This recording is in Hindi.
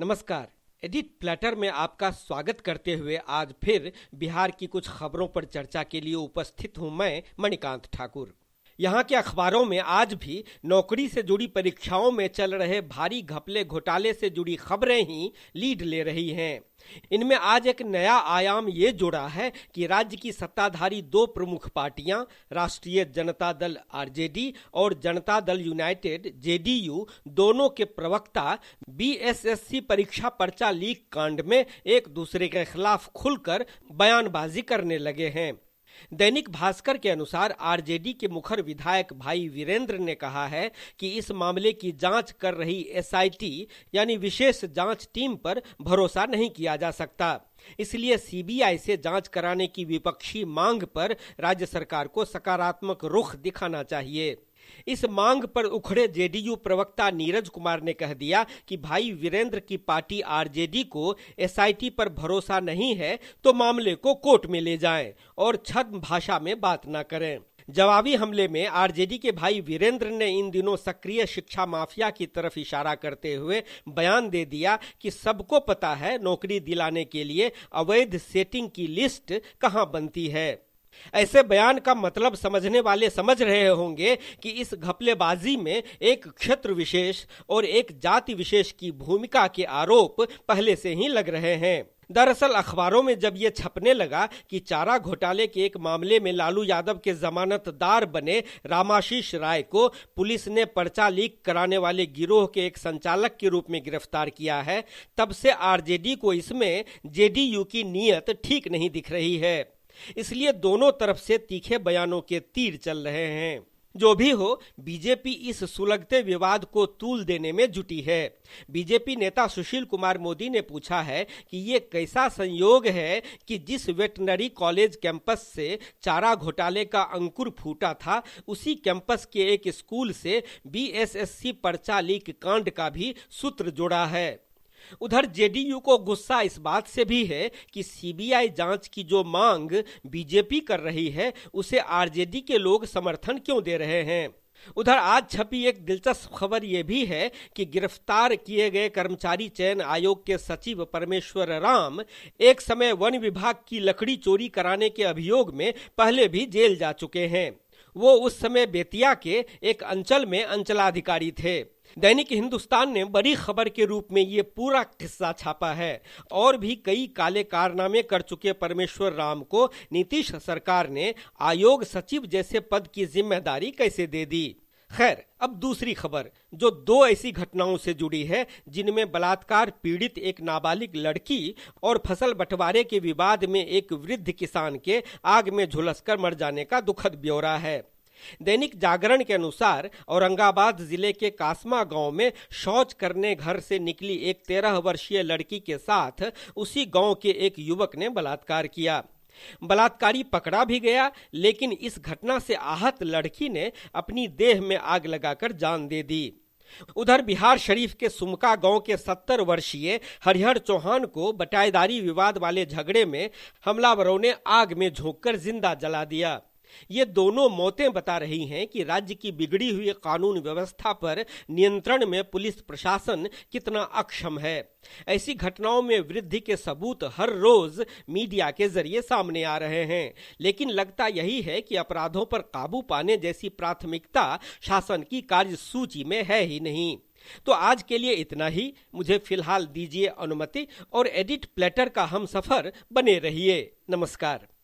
नमस्कार एडिट प्लेटर में आपका स्वागत करते हुए आज फिर बिहार की कुछ खबरों पर चर्चा के लिए उपस्थित हूं मैं मणिकांत ठाकुर यहाँ के अखबारों में आज भी नौकरी से जुड़ी परीक्षाओं में चल रहे भारी घपले घोटाले से जुड़ी खबरें ही लीड ले रही हैं इनमें आज एक नया आयाम ये जुड़ा है कि राज्य की सत्ताधारी दो प्रमुख पार्टियां राष्ट्रीय जनता दल आरजेडी और जनता दल यूनाइटेड जेडीयू दोनों के प्रवक्ता बीएसएससी परीक्षा पर्चा लीक कांड में एक दूसरे के खिलाफ खुलकर बयानबाजी करने लगे हैं दैनिक भास्कर के अनुसार आरजेडी के मुखर विधायक भाई वीरेंद्र ने कहा है कि इस मामले की जांच कर रही एसआईटी यानी विशेष जांच टीम पर भरोसा नहीं किया जा सकता इसलिए सीबीआई से जांच कराने की विपक्षी मांग पर राज्य सरकार को सकारात्मक रुख दिखाना चाहिए इस मांग पर उखड़े जेडीयू प्रवक्ता नीरज कुमार ने कह दिया कि भाई वीरेंद्र की पार्टी आरजेडी को एसआईटी पर भरोसा नहीं है तो मामले को कोर्ट में ले जाएं और छद्म भाषा में बात न करें जवाबी हमले में आरजेडी के भाई वीरेंद्र ने इन दिनों सक्रिय शिक्षा माफिया की तरफ इशारा करते हुए बयान दे दिया कि सबको पता है नौकरी दिलाने के लिए अवैध सेटिंग की लिस्ट कहां बनती है ऐसे बयान का मतलब समझने वाले समझ रहे होंगे कि इस घपलेबाजी में एक क्षेत्र विशेष और एक जाति विशेष की भूमिका के आरोप पहले से ही लग रहे हैं दरअसल अखबारों में जब ये छपने लगा कि चारा घोटाले के एक मामले में लालू यादव के जमानतदार बने रामाशीष राय को पुलिस ने पर्चा लीक कराने वाले गिरोह के एक संचालक के रूप में गिरफ्तार किया है तब से आरजेडी को इसमें जेडीयू की नीयत ठीक नहीं दिख रही है इसलिए दोनों तरफ से तीखे बयानों के तीर चल रहे हैं जो भी हो बीजेपी इस सुलगते विवाद को तूल देने में जुटी है बीजेपी नेता सुशील कुमार मोदी ने पूछा है कि ये कैसा संयोग है कि जिस वेटनरी कॉलेज कैंपस से चारा घोटाले का अंकुर फूटा था उसी कैंपस के एक स्कूल से बीएसएससी पर्चा लीक कांड का भी सूत्र जोड़ा है उधर जेडीयू को गुस्सा इस बात से भी है कि सीबीआई जांच की जो मांग बीजेपी कर रही है उसे आरजेडी के लोग समर्थन क्यों दे रहे हैं उधर आज छपी एक दिलचस्प खबर यह भी है कि गिरफ्तार किए गए कर्मचारी चयन आयोग के सचिव परमेश्वर राम एक समय वन विभाग की लकड़ी चोरी कराने के अभियोग में पहले भी जेल जा चुके हैं वो उस समय बेतिया के एक अंचल में अंचलाधिकारी थे दैनिक हिंदुस्तान ने बड़ी खबर के रूप में ये पूरा किस्सा छापा है और भी कई काले कारनामे कर चुके परमेश्वर राम को नीतीश सरकार ने आयोग सचिव जैसे पद की जिम्मेदारी कैसे दे दी खैर अब दूसरी खबर जो दो ऐसी घटनाओं से जुड़ी है जिनमें बलात्कार पीड़ित एक नाबालिग लड़की और फसल बंटवारे के विवाद में एक वृद्ध किसान के आग में झुलसकर मर जाने का दुखद ब्यौरा है दैनिक जागरण के अनुसार औरंगाबाद जिले के कासमा गांव में शौच करने घर से निकली एक तेरह वर्षीय लड़की के साथ उसी गांव के एक युवक ने बलात्कार किया बलात्कारी पकड़ा भी गया लेकिन इस घटना से आहत लड़की ने अपनी देह में आग लगाकर जान दे दी उधर बिहार शरीफ के सुमका गांव के सत्तर वर्षीय हरिहर चौहान को बटाईदारी विवाद वाले झगड़े में हमलावरों ने आग में झोंककर जिंदा जला दिया ये दोनों मौतें बता रही हैं कि राज्य की बिगड़ी हुई कानून व्यवस्था पर नियंत्रण में पुलिस प्रशासन कितना अक्षम है ऐसी घटनाओं में वृद्धि के सबूत हर रोज मीडिया के जरिए सामने आ रहे हैं लेकिन लगता यही है कि अपराधों पर काबू पाने जैसी प्राथमिकता शासन की कार्य सूची में है ही नहीं तो आज के लिए इतना ही मुझे फिलहाल दीजिए अनुमति और एडिट प्लेटर का हम सफर बने रहिए नमस्कार